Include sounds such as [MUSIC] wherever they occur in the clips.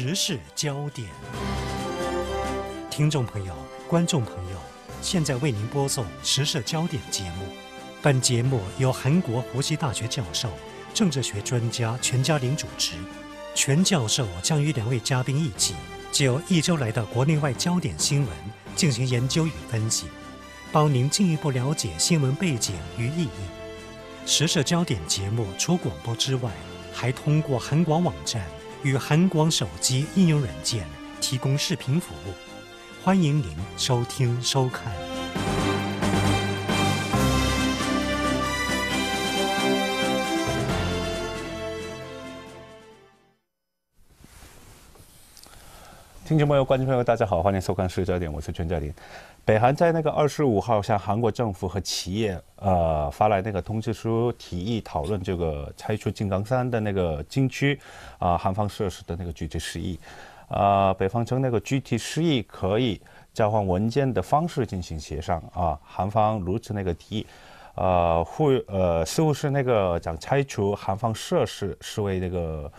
时事焦点，听众朋友、观众朋友，现在为您播送《时事焦点》节目。本节目由韩国湖西大学教授、政治学专家全嘉玲主持。全教授将与两位嘉宾一起，就一周来的国内外焦点新闻进行研究与分析，帮您进一步了解新闻背景与意义。《时事焦点》节目除广播之外，还通过韩广网站。与韩光手机应用软件提供视频服务，欢迎您收听收看。听众朋友、观众朋友，大家好，欢迎收看《时事焦点》，我是全嘉林。北韩在那个二十五号向韩国政府和企业呃发来那个通知书，提议讨论这个拆除金刚山的那个禁区啊，韩方设施的那个具体事宜。呃，北方称那个具体事宜可以交换文件的方式进行协商啊，韩方如此那个提议，呃，会呃似乎是那个讲拆除韩方设施是为那个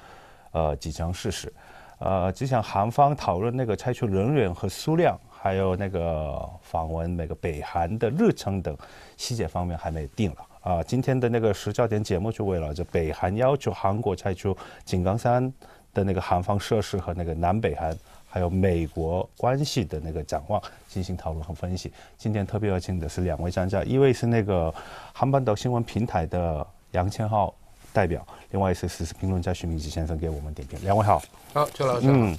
呃即将事实。呃，就像韩方讨论那个拆除人员和数量，还有那个访问那个北韩的日程等细节方面还没定了啊。今天的那个时焦点节目就围绕着北韩要求韩国拆除井冈山的那个韩方设施和那个南北韩还有美国关系的那个展望进行讨论和分析。今天特别邀请的是两位专家，一位是那个韩半岛新闻平台的杨千浩。代表，另外一个是评论家徐明吉先生给我们点评。两位好，好，邱老师，嗯，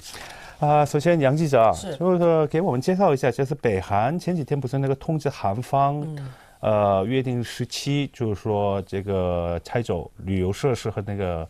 啊，首先杨记者啊，就是给我们介绍一下，就是北韩前几天不是那个通知韩方，呃，约定时期，就是说这个拆走旅游设施和那个。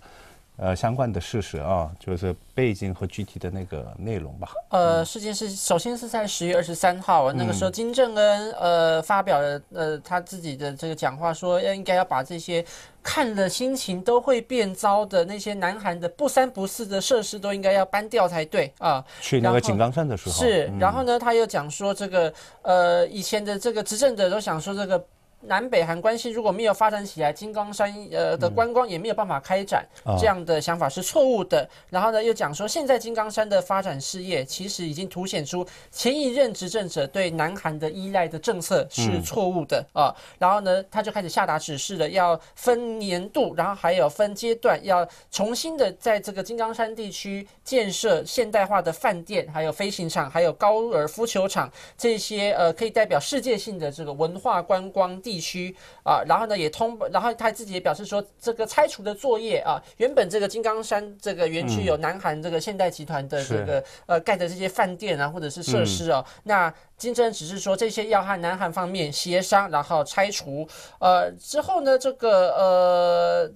呃，相关的事实啊，就是背景和具体的那个内容吧。呃，事件是首先是在十月二十三号那个时候，金正恩呃发表了呃他自己的这个讲话，说要应该要把这些看了心情都会变糟的那些南韩的不三不四的设施都应该要搬掉才对啊。去那个井冈山的时候是，然后呢他又讲说这个呃以前的这个执政者都想说这个。南北韩关系如果没有发展起来，金刚山呃的观光也没有办法开展，这样的想法是错误的。然后呢，又讲说现在金刚山的发展事业其实已经凸显出前一任执政者对南韩的依赖的政策是错误的啊。然后呢，他就开始下达指示了，要分年度，然后还有分阶段，要重新的在这个金刚山地区建设现代化的饭店、还有飞行场、还有高尔夫球场这些呃可以代表世界性的这个文化观光地。地区啊，然后呢也通，然后他自己也表示说，这个拆除的作业啊，原本这个金刚山这个园区有南韩这个现代集团的这个呃盖的这些饭店啊或者是设施哦，那金正恩只是说这些要和南韩方面协商，然后拆除，呃之后呢这个呃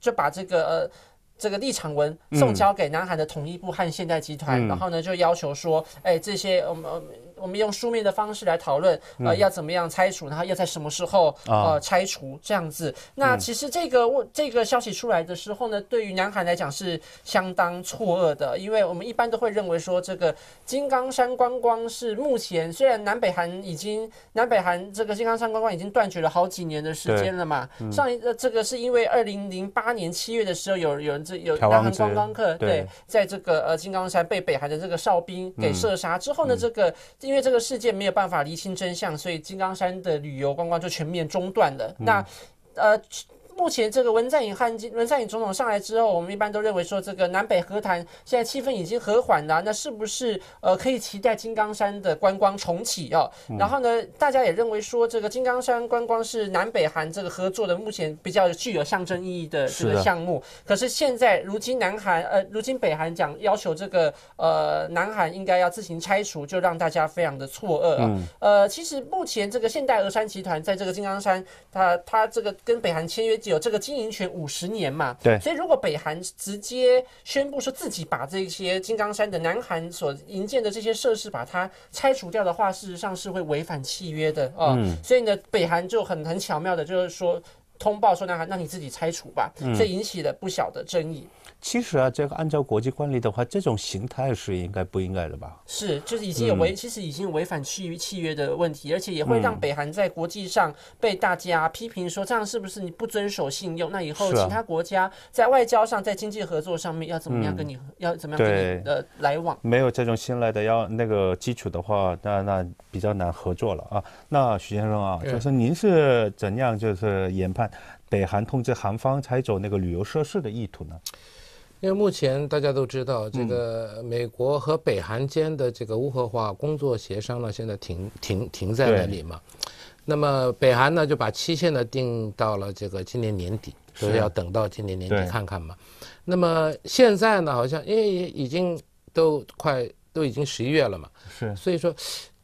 就把这个呃。这个立场文送交给南韩的统一部和现代集团，然后呢就要求说，哎这些我们。我们用书面的方式来讨论，呃，要怎么样拆除，然后要在什么时候呃拆除这样子。那其实这个问这个消息出来的时候呢，对于南韩来讲是相当错愕的，因为我们一般都会认为说这个金刚山观光是目前虽然南北韩已经南北韩这个金刚山观光已经断绝了好几年的时间了嘛。上一这个是因为二零零八年七月的时候，有有人这有南韩观光客对，在这个呃金刚山被北韩的这个哨兵给射杀之后呢，这个。因为这个事件没有办法厘清真相，所以金刚山的旅游观光就全面中断了。那，呃。目前这个文在寅汉文在寅总统上来之后，我们一般都认为说这个南北和谈现在气氛已经和缓了，那是不是呃可以期待金刚山的观光重启哦？然后呢，大家也认为说这个金刚山观光是南北韩这个合作的目前比较具有象征意义的这个项目。可是现在如今南韩呃，如今北韩讲要求这个呃南韩应该要自行拆除，就让大家非常的错愕啊。呃，其实目前这个现代峨山集团在这个金刚山，它它这个跟北韩签约。有这个经营权五十年嘛？对，所以如果北韩直接宣布说自己把这些金刚山的南韩所营建的这些设施把它拆除掉的话，事实上是会违反契约的嗯，所以呢，北韩就很很巧妙的就是说。通报说那让你自己拆除吧，这引起了不小的争议。其实啊，这个按照国际惯例的话，这种形态是应该不应该的吧？是，就是已经有违，其实已经违反契约契约的问题，而且也会让北韩在国际上被大家批评说，这样是不是你不遵守信用？那以后其他国家在外交上、在经济合作上面要怎么样跟你要怎么样跟你的来往？没有这种信赖的要那个基础的话，那那比较难合作了啊。那徐先生啊，就是您是怎样就是研判？北韩通知韩方才走那个旅游设施的意图呢？因为目前大家都知道，这个美国和北韩间的这个无核化工作协商呢，现在停停停在那里嘛。那么北韩呢，就把期限呢定到了这个今年年底，以要等到今年年底看看嘛。那么现在呢，好像因为已经都快都已经十一月了嘛，是，所以说。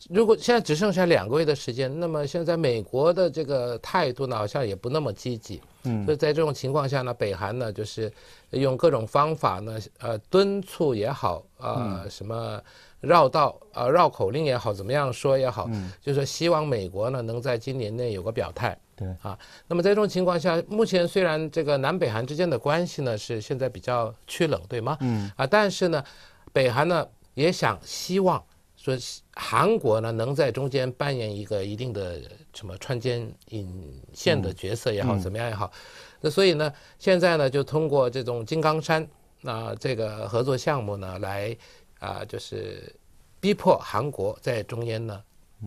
如果现在只剩下两个月的时间，那么现在美国的这个态度呢，好像也不那么积极。嗯，所以在这种情况下呢，北韩呢就是用各种方法呢，呃，敦促也好，啊，什么绕道啊、绕口令也好，怎么样说也好，就说希望美国呢能在今年内有个表态。对啊，那么在这种情况下，目前虽然这个南北韩之间的关系呢是现在比较趋冷，对吗？嗯啊，但是呢，北韩呢也想希望说。韩国呢，能在中间扮演一个一定的什么穿针引线的角色也好，怎么样也好，那所以呢，现在呢，就通过这种金刚山那这个合作项目呢，来啊，就是逼迫韩国在中间呢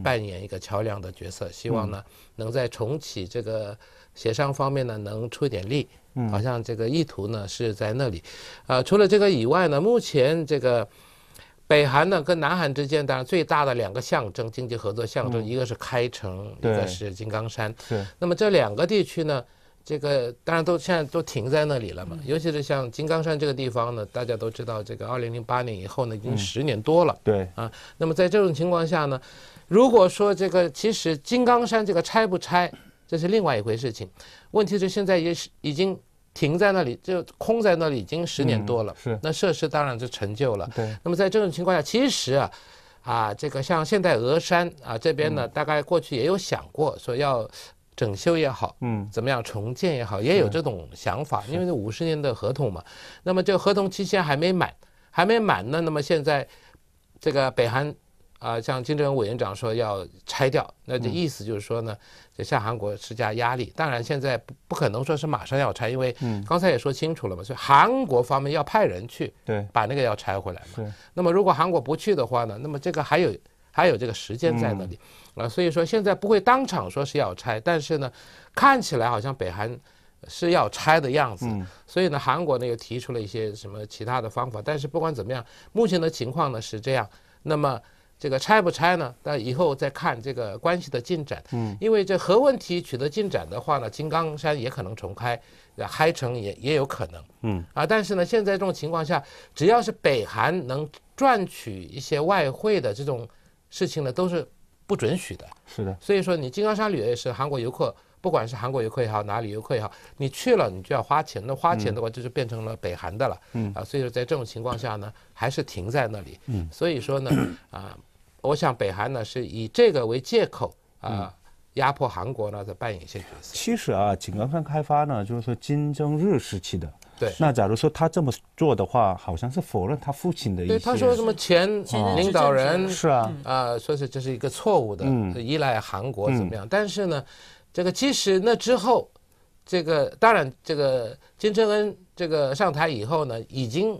扮演一个桥梁的角色，希望呢能在重启这个协商方面呢能出一点力，好像这个意图呢是在那里。啊，除了这个以外呢，目前这个。北韩呢跟南韩之间，当然最大的两个象征，经济合作象征，一个是开城，一个是金刚山。那么这两个地区呢，这个当然都现在都停在那里了嘛。尤其是像金刚山这个地方呢，大家都知道，这个二零零八年以后呢，已经十年多了。对啊，那么在这种情况下呢，如果说这个其实金刚山这个拆不拆，这是另外一回事情。问题是现在也是已经。停在那里就空在那里，已经十年多了。是，那设施当然就陈旧了。对。那么在这种情况下，其实啊，啊，这个像现代峨山啊这边呢，大概过去也有想过说要整修也好，嗯，怎么样重建也好，也有这种想法，因为这五十年的合同嘛。那么个合同期限还没满，还没满呢。那么现在，这个北韩。啊，像金正恩委员长说要拆掉，那这意思就是说呢，就向韩国施加压力。当然，现在不不可能说是马上要拆，因为刚才也说清楚了嘛，所以韩国方面要派人去，对，把那个要拆回来嘛。那么如果韩国不去的话呢，那么这个还有还有这个时间在那里，啊，所以说现在不会当场说是要拆，但是呢，看起来好像北韩是要拆的样子，所以呢，韩国呢又提出了一些什么其他的方法。但是不管怎么样，目前的情况呢是这样，那么。这个拆不拆呢？但以后再看这个关系的进展。嗯，因为这核问题取得进展的话呢，金刚山也可能重开，嗨城也也有可能。嗯啊，但是呢，现在这种情况下，只要是北韩能赚取一些外汇的这种事情呢，都是不准许的。是的，所以说你金刚山旅游是韩国游客，不管是韩国游客也好，哪里游客也好，你去了你就要花钱，那花钱的话就是变成了北韩的了。嗯啊，所以说在这种情况下呢，还是停在那里。嗯，所以说呢，啊。我想北韩呢是以这个为借口啊，压迫韩国呢在扮演一些角色。其实啊，井冈山开发呢，就是说金正日时期的。对。那假如说他这么做的话，好像是否认他父亲的意思。对，他说什么前领导人？是啊，啊，说是这是一个错误的依赖韩国怎么样？但是呢，这个其实那之后，这个当然这个金正恩这个上台以后呢，已经。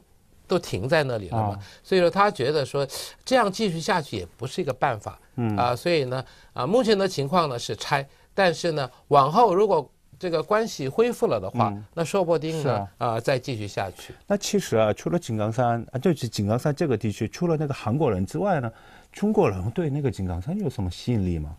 都停在那里了嘛，所以说他觉得说，这样继续下去也不是一个办法，嗯啊，所以呢啊，目前的情况呢是拆，但是呢往后如果这个关系恢复了的话，那说不定呢啊再继续下去。那其实啊，除了井冈山啊，就是井冈山这个地区，除了那个韩国人之外呢，中国人对那个井冈山有什么吸引力吗？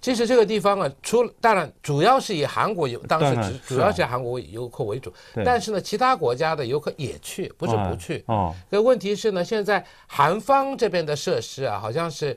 其实这个地方啊，了当然主要是以韩国游当时主主要是韩国游客为主，但是呢，其他国家的游客也去，不是不去。哦，那问题是呢，现在韩方这边的设施啊，好像是，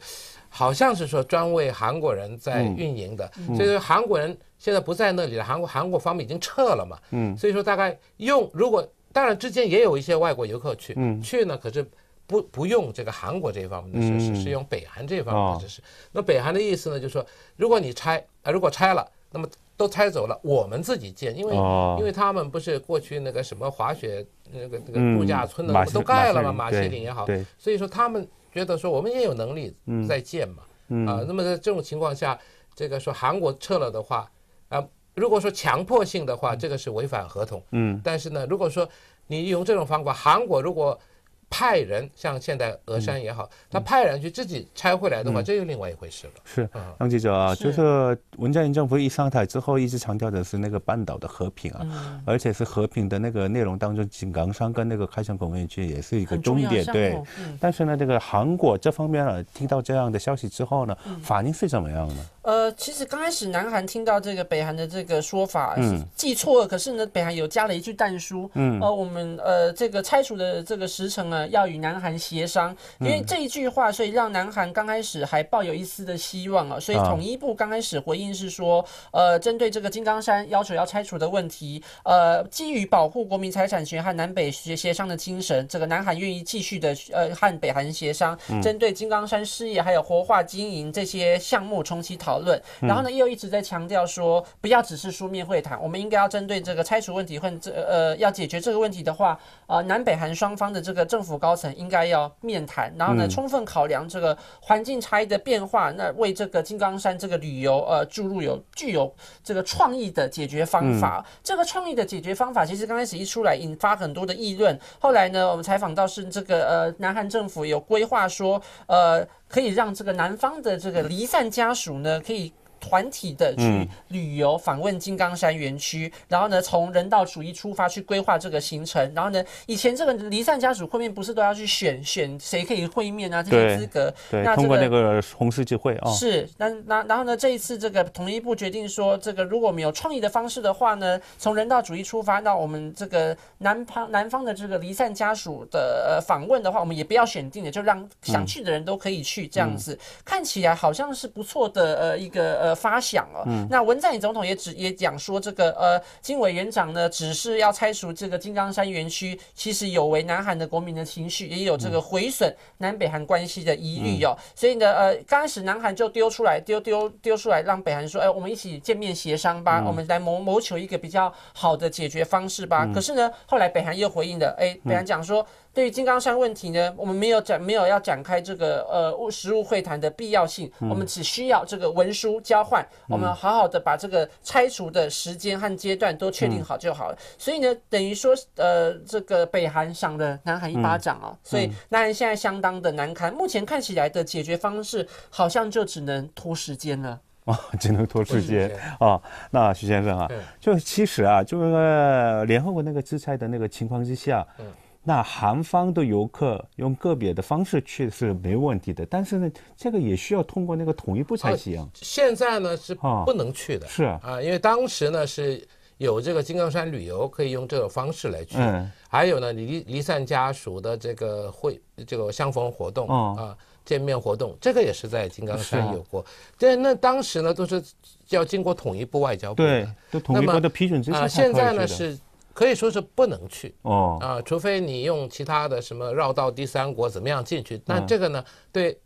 好像是说专为韩国人在运营的，所以说韩国人现在不在那里了，韩国韩国方面已经撤了嘛。嗯，所以说大概用如果当然之间也有一些外国游客去，嗯，去呢可是。不不用这个韩国这一方面的支施，是用北韩这一方面的施。持。那北韩的意思呢，就是说，如果你拆啊，如果拆了，那么都拆走了，我们自己建，因为因为他们不是过去那个什么滑雪那个那个度假村的都盖了吗？马奇岭也好，所以说他们觉得说我们也有能力再建嘛。啊，那么在这种情况下，这个说韩国撤了的话，啊，如果说强迫性的话，这个是违反合同。嗯，但是呢，如果说你用这种方法，韩国如果派人像现在峨山也好，他派人去自己拆回来的话，这又另外一回事了。是，张记者啊，就是文在寅政府一上台之后，一直强调的是那个半岛的和平啊，而且是和平的那个内容当中，井冈山跟那个开城工业园区也是一个重点，对。但是呢，这个韩国这方面呢，听到这样的消息之后呢，反应是怎么样呢？呃，其实刚开始南韩听到这个北韩的这个说法，是记错了。可是呢，北韩有加了一句弹书，嗯，呃，我们呃这个拆除的这个时程啊。要与南韩协商，因为这一句话，所以让南韩刚开始还抱有一丝的希望啊。所以统一部刚开始回应是说，呃，针对这个金刚山要求要拆除的问题，呃，基于保护国民财产权和南北协协商的精神，这个南韩愿意继续的呃和北韩协商，针对金刚山事业还有活化经营这些项目重启讨论。然后呢，又一直在强调说，不要只是书面会谈，我们应该要针对这个拆除问题或者呃要解决这个问题的话，呃，南北韩双方的这个政府。高层应该要面谈，然后呢，充分考量这个环境差异的变化，那为这个金刚山这个旅游呃注入有具有这个创意的解决方法。这个创意的解决方法，其实刚开始一出来引发很多的议论，后来呢，我们采访到是这个呃，南韩政府有规划说，呃，可以让这个南方的这个离散家属呢可以。团体的去旅游访问金刚山园区，然后呢，从人道主义出发去规划这个行程，然后呢，以前这个离散家属会面不是都要去选选谁可以会面啊这些资格？对，通过那个红十字会啊。是，那那然后呢，这一次这个统一部决定说，这个如果我们有创意的方式的话呢，从人道主义出发，那我们这个南方南方的这个离散家属的呃访问的话，我们也不要选定了，就让想去的人都可以去，这样子看起来好像是不错的呃一个呃。发响了，那文在寅总统也只也讲说，这个呃，金委员长呢，只是要拆除这个金刚山园区，其实有违南韩的国民的情绪，也有这个毁损南北韩关系的疑虑哦。所以呢，呃，刚开始南韩就丢出来丢丢丢出来，让北韩说，哎，我们一起见面协商吧，我们来谋谋求一个比较好的解决方式吧。可是呢，后来北韩又回应的，哎，北韩讲说。对于金刚山问题呢，我们没有展没有要展开这个呃物实物会谈的必要性，我们只需要这个文书交换，我们好好的把这个拆除的时间和阶段都确定好就好了。所以呢，等于说呃这个北韩赏了南韩一巴掌哦，所以南韩现在相当的难堪。目前看起来的解决方式好像就只能拖时间了，哦，只能拖时间哦。那徐先生啊，就其实啊，就是联合国那个制裁的那个情况之下。那韩方的游客用个别的方式去是没问题的，但是呢，这个也需要通过那个统一部才行。现在呢是不能去的，是啊，因为当时呢是有这个金刚山旅游可以用这种方式来去，嗯，还有呢离离散家属的这个会这个相逢活动，啊见面活动，这个也是在金刚山有过，但那当时呢都是要经过统一部外交部，对，都统一部的批准，呢是可以说是不能去哦啊，除非你用其他的什么绕道第三国怎么样进去？那这个呢，对，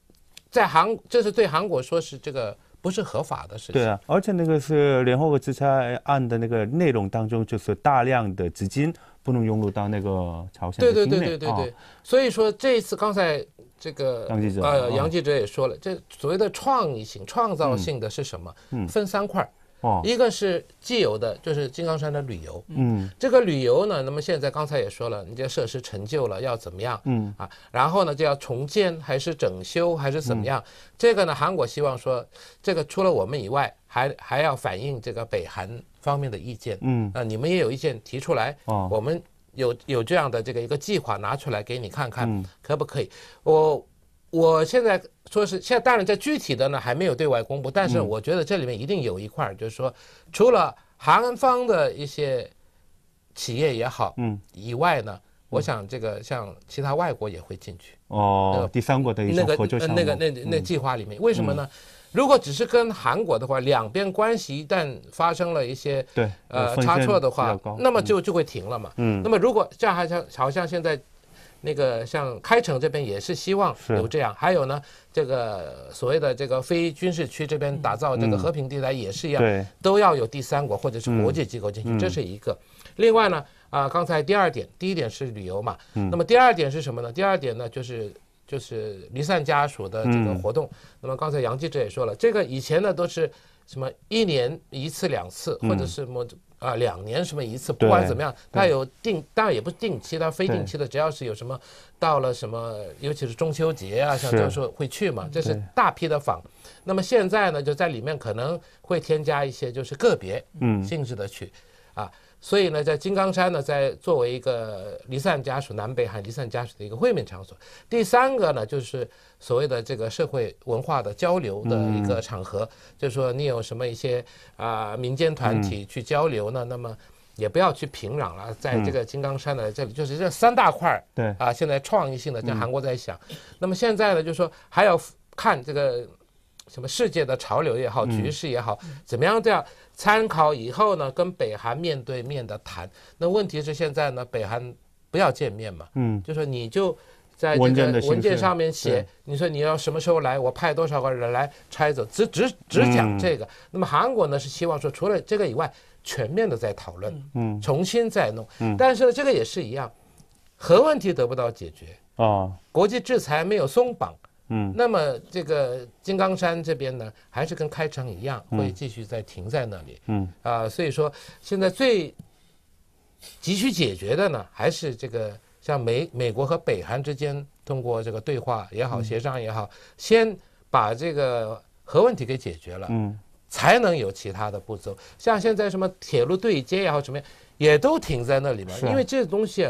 在韩，这是对韩国说是这个不是合法的事情。对啊，而且那个是联合国制裁案的那个内容当中，就是大量的资金不能涌入到那个朝鲜对对对对，对。所以说，这一次刚才这个记者呃，杨记者也说了，这所谓的创意性、创造性的是什么？嗯，分三块。哦，一个是既有的就是金刚山的旅游，嗯，这个旅游呢，那么现在刚才也说了，你这设施陈旧了，要怎么样？嗯啊，然后呢就要重建还是整修还是怎么样？这个呢，韩国希望说，这个除了我们以外，还还要反映这个北韩方面的意见，嗯啊，你们也有意见提出来，哦，我们有有这样的这个一个计划拿出来给你看看，可不可以？我。我现在说是现在，当然在具体的呢还没有对外公布，但是我觉得这里面一定有一块，就是说，除了韩方的一些企业也好，嗯，以外呢，我想这个像其他外国也会进去哦，第三国的一个那个那个那那计划里面，为什么呢？如果只是跟韩国的话，两边关系一旦发生了一些对呃差错的话，那么就就会停了嘛。嗯，那么如果这样还像好像现在。那个像开城这边也是希望有这样，还有呢，这个所谓的这个非军事区这边打造这个和平地带也是一样，都要有第三国或者是国际机构进去，这是一个。另外呢，啊，刚才第二点，第一点是旅游嘛，那么第二点是什么呢？第二点呢就是就是离散家属的这个活动。那么刚才杨记者也说了，这个以前呢都是什么一年一次两次，或者是某种。啊，两年什么一次，不管怎么样，它有定，当然也不是定期，它非定期的，只要是有什么，到了什么，尤其是中秋节啊，像教授会去嘛，这是大批的访。那么现在呢，就在里面可能会添加一些就是个别性质的去，啊。所以呢，在金刚山呢，在作为一个离散家属南北韩离散家属的一个会面场所。第三个呢，就是所谓的这个社会文化的交流的一个场合，就是说你有什么一些啊民间团体去交流呢，那么也不要去平壤了，在这个金刚山呢这里，就是这三大块儿。对啊，现在创意性的在韩国在想，那么现在呢，就是说还要看这个。什么世界的潮流也好，局势也好，怎么样这样参考以后呢？跟北韩面对面的谈。那问题是现在呢？北韩不要见面嘛。嗯，就说你就在这个文件上面写，你说你要什么时候来，我派多少个人来拆走，只只只讲这个。那么韩国呢是希望说除了这个以外，全面的在讨论，嗯，重新再弄。但是呢，这个也是一样，核问题得不到解决啊，国际制裁没有松绑。嗯，那么这个金刚山这边呢，还是跟开城一样，会继续在停在那里。嗯，啊，所以说现在最急需解决的呢，还是这个像美美国和北韩之间通过这个对话也好、协商也好，先把这个核问题给解决了，嗯，才能有其他的步骤。像现在什么铁路对接也好，什么也，都停在那里面，因为这东西，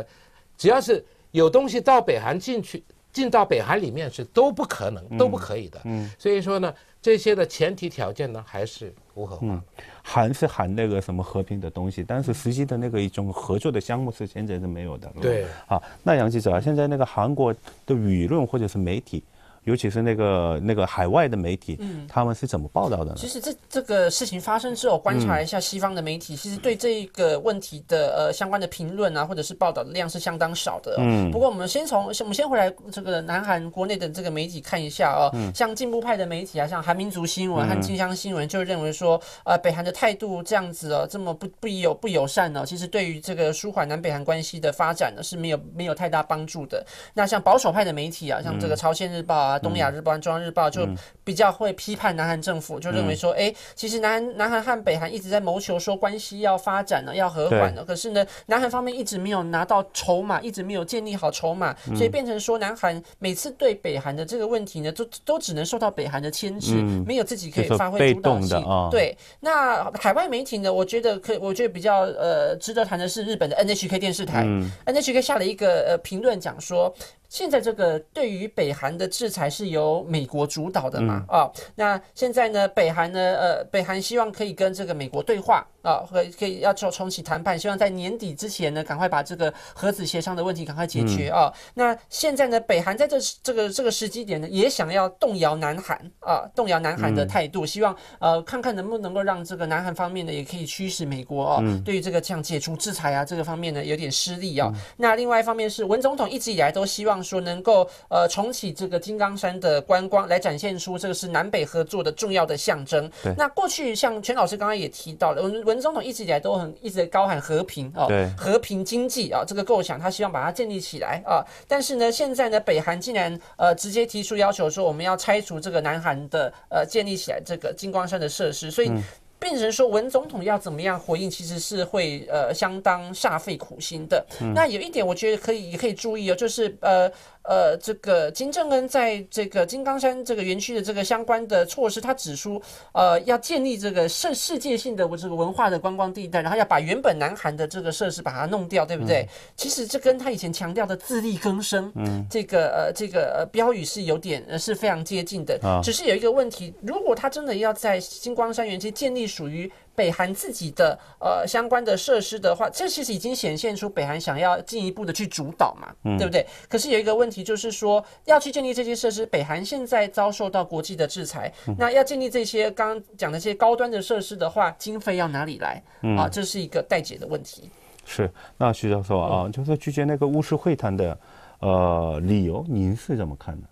只要是有东西到北韩进去。进到北韩里面是都不可能、都不可以的。嗯，所以说呢，这些的前提条件呢还是无核化。嗯，喊是喊那个什么和平的东西，但是实际的那个一种合作的项目是现在是没有的。对，好，那杨记者，现在那个韩国的舆论或者是媒体。尤其是那个那个海外的媒体，他们是怎么报道的？其实这这个事情发生之后，观察一下西方的媒体，其实对这个问题的呃相关的评论啊，或者是报道的量是相当少的。嗯。不过我们先从先我们先回来这个南韩国内的这个媒体看一下哦，像进步派的媒体啊，像韩民族新闻和金乡新闻，就认为说呃北韩的态度这样子哦，这么不不友不友善呢，其实对于这个舒缓南北韩关系的发展呢是没有没有太大帮助的。那像保守派的媒体啊，像这个朝鲜日报啊。东亚日报、中央日报就比较会批判南韩政府，就认为说，哎，其实南南韩和北韩一直在谋求说关系要发展了，要和缓了，可是呢，南韩方面一直没有拿到筹码，一直没有建立好筹码，所以变成说，南韩每次对北韩的这个问题呢，都都只能受到北韩的牵制，没有自己可以发挥主导性。对，那海外媒体呢，我觉得可，我觉得比较呃值得谈的是日本的 NHK 电视台，NHK 下了一个呃评论讲说。现在这个对于北韩的制裁是由美国主导的嘛？啊，那现在呢？北韩呢？呃，北韩希望可以跟这个美国对话。啊，可可以要重重启谈判，希望在年底之前呢，赶快把这个核子协商的问题赶快解决啊。那现在呢，北韩在这这个这个时机点呢，也想要动摇南韩啊，动摇南韩的态度，希望呃看看能不能够让这个南韩方面呢，也可以驱使美国啊，对于这个这样解除制裁啊这个方面呢，有点失利啊。那另外一方面，是文总统一直以来都希望说能够呃重启这个金刚山的观光，来展现出这个是南北合作的重要的象征。对，那过去像全老师刚刚也提到了文文。文总统一直以来都很一直高喊和平哦，和平经济啊，这个构想他希望把它建立起来啊。但是呢，现在呢，北韩竟然呃直接提出要求说，我们要拆除这个南韩的呃建立起来这个金光山的设施。所以，变成说文总统要怎么样回应，其实是会呃相当煞费苦心的。那有一点，我觉得可以也可以注意哦，就是呃。呃，这个金正恩在这个金刚山这个园区的这个相关的措施，他指出，呃，要建立这个世世界性的这个文化的观光地带，然后要把原本南韩的这个设施把它弄掉，对不对？其实这跟他以前强调的自力更生，嗯，这个呃这个呃标语是有点是非常接近的，只是有一个问题，如果他真的要在金光山园区建立属于。北韩自己的呃相关的设施的话，这其实已经显现出北韩想要进一步的去主导嘛，对不对？可是有一个问题就是说，要去建立这些设施，北韩现在遭受到国际的制裁，那要建立这些刚刚讲的这些高端的设施的话，经费要哪里来啊？这是一个待解的问题。是，那徐教授啊，就是拒绝那个乌市会谈的呃理由，您是怎么看的？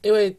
因为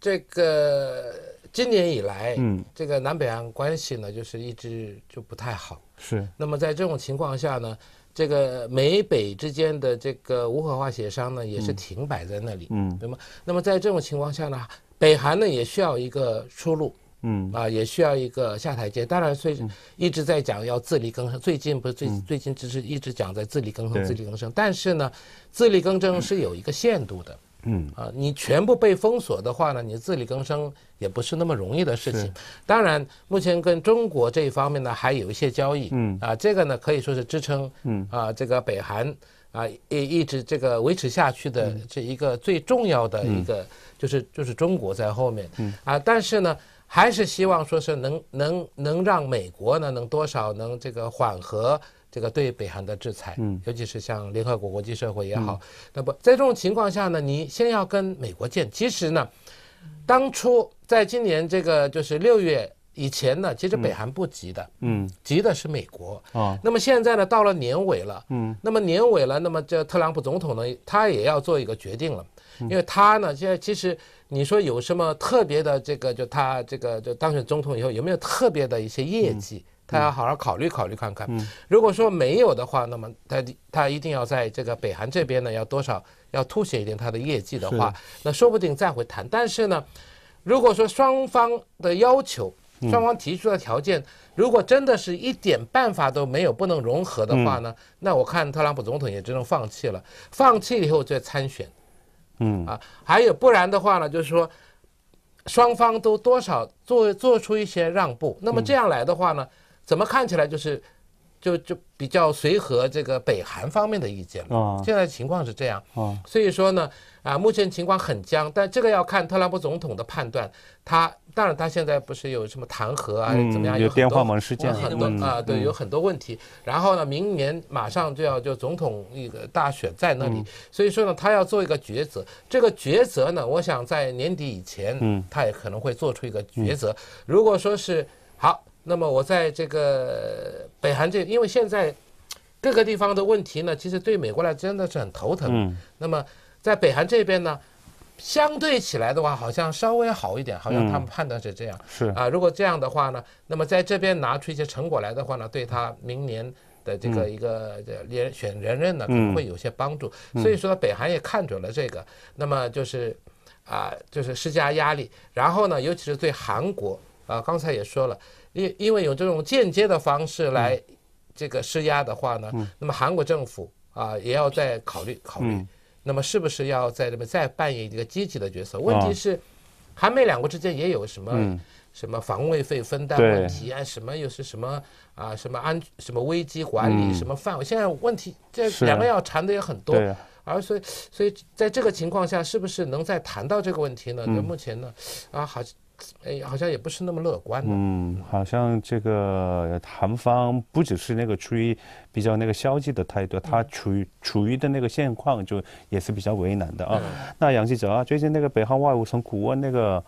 这个。今年以来，嗯，这个南北岸关系呢，就是一直就不太好。是。那么在这种情况下呢，这个美北之间的这个无核化协商呢，也是停摆在那里。嗯，那么，那么在这种情况下呢，北韩呢也需要一个出路。嗯，啊，也需要一个下台阶。当然，所以一直在讲要自力更生。最近不是最最近，只是一直讲在自力更生、自力更生。但是呢，自力更生是有一个限度的。嗯啊，你全部被封锁的话呢，你自力更生也不是那么容易的事情。当然，目前跟中国这一方面呢，还有一些交易。嗯啊，这个呢可以说是支撑。嗯啊，这个北韩啊一一直这个维持下去的这一个最重要的一个就是就是中国在后面。嗯啊，但是呢还是希望说是能能能让美国呢能多少能这个缓和。这个对北韩的制裁，嗯，尤其是像联合国国际社会也好，那不在这种情况下呢，你先要跟美国建。其实呢，当初在今年这个就是六月以前呢，其实北韩不急的，嗯，急的是美国。啊，那么现在呢，到了年尾了，嗯，那么年尾了，那么这特朗普总统呢，他也要做一个决定了，因为他呢现在其实你说有什么特别的这个就他这个就当选总统以后有没有特别的一些业绩？他要好好考虑考虑，看看。如果说没有的话，那么他他一定要在这个北韩这边呢，要多少要凸显一点他的业绩的话，那说不定再会谈。但是呢，如果说双方的要求，双方提出的条件，如果真的是一点办法都没有，不能融合的话呢，那我看特朗普总统也只能放弃了，放弃以后再参选。嗯啊，还有不然的话呢，就是说双方都多少做做出一些让步，那么这样来的话呢？怎么看起来就是，就就比较随和这个北韩方面的意见了。现在情况是这样。所以说呢，啊，目前情况很僵，但这个要看特朗普总统的判断。他当然他现在不是有什么弹劾啊，怎么样有很多啊，对，有很多问题。然后呢，明年马上就要就总统一个大选在那里，所以说呢，他要做一个抉择。这个抉择呢，我想在年底以前，他也可能会做出一个抉择。如果说是好。那么我在这个北韩这，因为现在各个地方的问题呢，其实对美国来真的是很头疼。嗯。那么在北韩这边呢，相对起来的话，好像稍微好一点，好像他们判断是这样。是。啊，如果这样的话呢，那么在这边拿出一些成果来的话呢，对他明年的这个一个连选连任呢，可能会有些帮助。所以说北韩也看准了这个，那么就是啊，就是施加压力，然后呢，尤其是对韩国。啊，刚才也说了，因因为有这种间接的方式来这个施压的话呢，那么韩国政府啊也要再考虑考虑，那么是不是要在这边再扮演一个积极的角色？问题是，韩美两国之间也有什么什么防卫费分担问题啊？什么又是什么啊？什么安什么危机管理什么范围？现在问题这两个要缠的也很多，而所以所以在这个情况下，是不是能再谈到这个问题呢？那目前呢，啊好。哎，好像也不是那么乐观的。嗯，好像这个韩方不只是那个出于比较那个消极的态度，他处于处于的那个现况就也是比较为难的啊。那杨记者啊，最近那个北韩外务从古问那个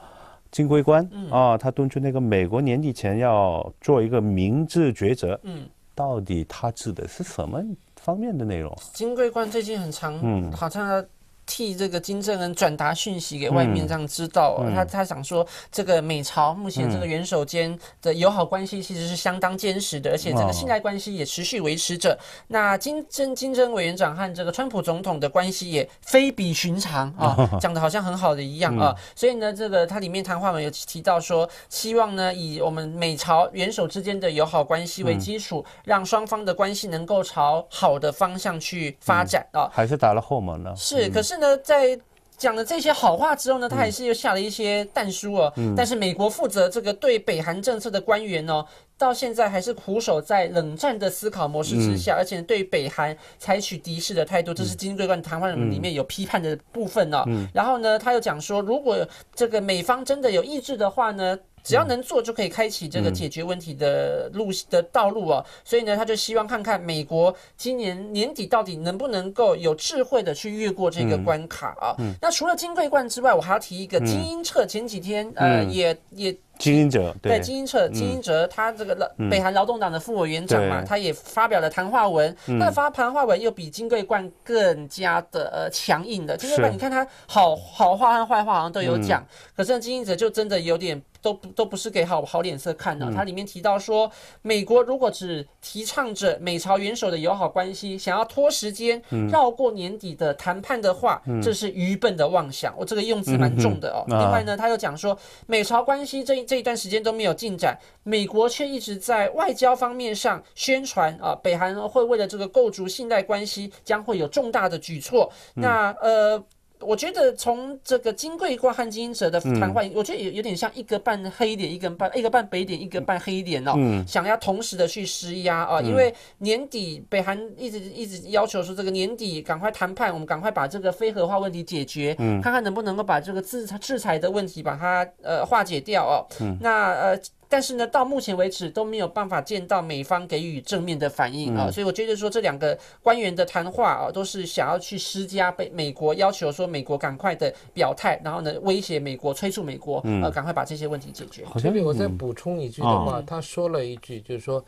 金龟冠啊，他敦促那个美国年底前要做一个明智抉择。嗯，到底他指的是什么方面的内容？金龟官最近很长，嗯，好像替这个金正恩转达讯息给外面，样知道啊，他他想说，这个美朝目前这个元首间的友好关系其实是相当坚实的，而且这个信赖关系也持续维持着。那金正金正委员长和这个川普总统的关系也非比寻常啊，[LAUGHS] 讲的好像很好的一样啊。所以呢，这个他里面谈话文有提到说，希望呢以我们美朝元首之间的友好关系为基础，让双方的关系能够朝好的方向去发展啊。还是打了后门了。是，可是。那在讲了这些好话之后呢，他还是又下了一些蛋书哦。但是美国负责这个对北韩政策的官员呢，到现在还是苦守在冷战的思考模式之下，而且对北韩采取敌视的态度，这是金正冠谈话里面有批判的部分呢。然后呢，他又讲说，如果这个美方真的有意志的话呢？只要能做，就可以开启这个解决问题的路的道路哦。所以呢，他就希望看看美国今年年底到底能不能够有智慧的去越过这个关卡啊！那除了金桂冠之外，我还要提一个精英策前几天，呃，也也金英哲对金英哲，金英哲他这个北韩劳动党的副委员长嘛，他也发表了谈话文。那发谈话文又比金桂冠更加的呃强硬的金桂冠，你看他好好话和坏话好像都有讲，可是金英哲就真的有点。都不都不是给好好脸色看的。它里面提到说，美国如果只提倡着美朝元首的友好关系，想要拖时间绕过年底的谈判的话，这是愚笨的妄想。我这个用词蛮重的哦。另外呢，他又讲说，美朝关系这这一段时间都没有进展，美国却一直在外交方面上宣传啊，北韩会为了这个构筑信赖关系，将会有重大的举措。那呃。我觉得从这个金桂冠和金英者的谈话，我觉得有有点像一个半黑点，一个半一个半北点，一个半黑点哦，想要同时的去施压啊，因为年底北韩一直一直要求说这个年底赶快谈判，我们赶快把这个非核化问题解决，看看能不能够把这个制裁制裁的问题把它呃化解掉哦。那呃。但是呢，到目前为止都没有办法见到美方给予正面的反应啊，所以我觉得说这两个官员的谈话啊，都是想要去施加被美国要求说美国赶快的表态，然后呢威胁美国，催促美国呃赶快把这些问题解决。好像我再补充一句的话，他说了一句，就是说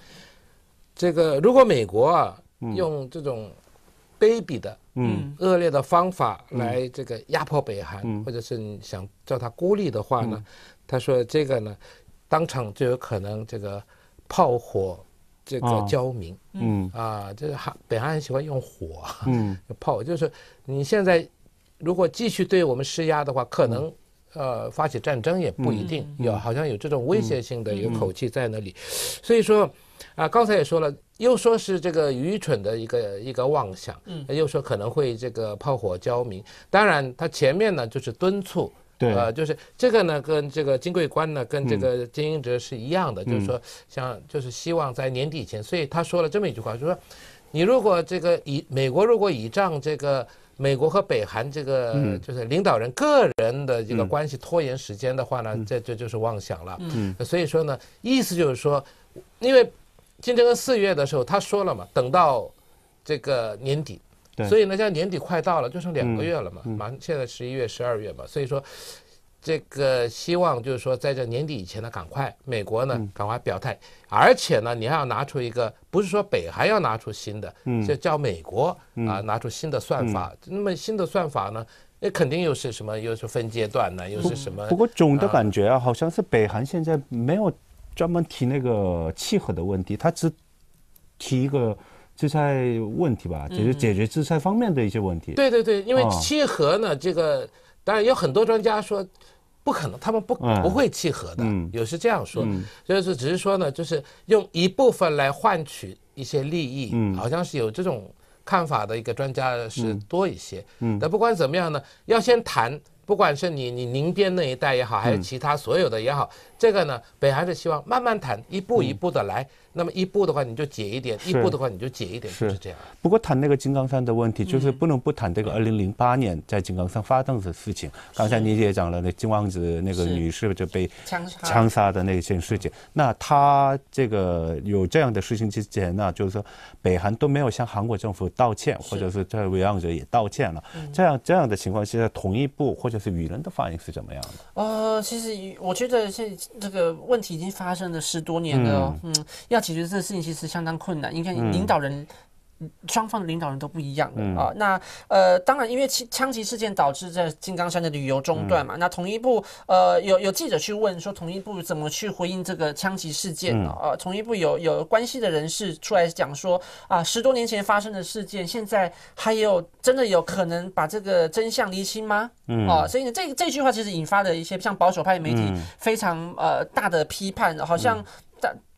这个如果美国啊用这种卑鄙的、嗯恶劣的方法来这个压迫北韩，或者是你想叫他孤立的话呢，他说这个呢。当场就有可能这个炮火，这个交鸣，嗯啊，这个韩北韩喜欢用火，嗯 [LAUGHS] 炮就是你现在如果继续对我们施压的话，可能呃发起战争也不一定，有好像有这种威胁性的一个口气在那里，所以说啊刚才也说了，又说是这个愚蠢的一个一个妄想，嗯又说可能会这个炮火交鸣，当然他前面呢就是敦促。呃，就是这个呢，跟这个金桂冠呢，跟这个金英哲是一样的，就是说，像就是希望在年底前，所以他说了这么一句话，就说，你如果这个以美国如果倚仗这个美国和北韩这个就是领导人个人的这个关系拖延时间的话呢，这这就是妄想了。嗯，所以说呢，意思就是说，因为金正恩四月的时候他说了嘛，等到这个年底。所以呢，现在年底快到了，就剩两个月了嘛，马上现在十一月、十二月嘛，所以说，这个希望就是说，在这年底以前呢，赶快美国呢赶快表态，而且呢，你还要拿出一个，不是说北韩要拿出新的，就叫美国啊拿出新的算法。那么新的算法呢，那肯定又是什么，又是分阶段呢，又是什么？不过总的感觉啊，好像是北韩现在没有专门提那个契合的问题，他只提一个。制裁问题吧，解决解决制裁方面的一些问题。对对对，因为契合呢，这个当然有很多专家说不可能，他们不不会契合的，有是这样说，就是只是说呢，就是用一部分来换取一些利益，好像是有这种看法的一个专家是多一些。但不管怎么样呢，要先谈，不管是你你宁边那一带也好，还是其他所有的也好。这个呢，北韩是希望慢慢谈，一步一步的来。那么一步的话，你就解一点；一步的话，你就解一点，就是这样。不过谈那个金刚山的问题，就是不能不谈这个2008年在金刚山发生的事情。刚才你也讲了，那金王子那个女士就被枪杀枪杀的那件事情。那他这个有这样的事情之前呢，就是说北韩都没有向韩国政府道歉，或者是在金王者也道歉了。这样这样的情况现在同一部或者是舆人的反应是怎么样的？呃，其实我觉得现这个问题已经发生了十多年了，嗯，要解决这个事情其实相当困难，你看领导人。双方的领导人都不一样的啊。那呃，当然，因为枪枪击事件导致在金刚山的旅游中断嘛。那统一部呃，有有记者去问说，统一部怎么去回应这个枪击事件？呃，统一部有有关系的人士出来讲说啊，十多年前发生的事件，现在还有真的有可能把这个真相厘清吗？嗯、啊，所以这这句话其实引发了一些像保守派媒体非常呃大的批判，好像。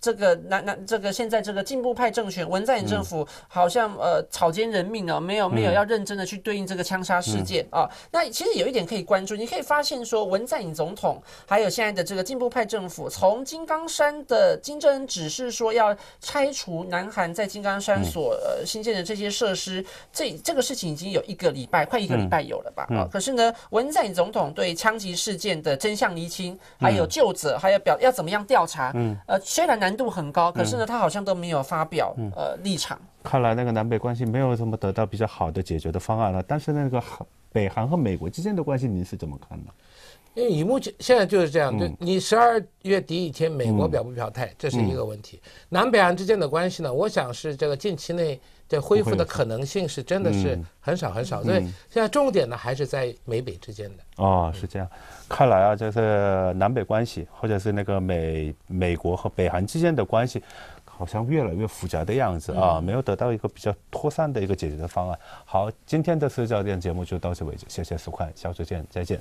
这个南南，这个现在这个进步派政权文在寅政府，好像呃草菅人命哦，没有没有要认真的去对应这个枪杀事件啊。那其实有一点可以关注，你可以发现说文在寅总统还有现在的这个进步派政府，从金刚山的金正恩指示说要拆除南韩在金刚山所呃新建的这些设施，这这个事情已经有一个礼拜，快一个礼拜有了吧？啊，可是呢，文在寅总统对枪击事件的真相厘清，还有就者，还有表要怎么样调查？嗯、呃，虽然南度很高，可是呢，他好像都没有发表呃立场。看来那个南北关系没有什么得到比较好的解决的方案了。但是那个北韩和美国之间的关系，您是怎么看的？因为以目前现在就是这样，对你十二月底以前美国表不表态，这是一个问题。南北韩之间的关系呢，我想是这个近期内这恢复的可能性是真的是很少很少。所以现在重点呢还是在美北之间的。啊，是这样。看来啊，就是南北关系，或者是那个美美国和北韩之间的关系，好像越来越复杂的样子啊，没有得到一个比较妥善的一个解决的方案。好，今天的《十电节目》就到此为止，谢谢收看，下次见，再见。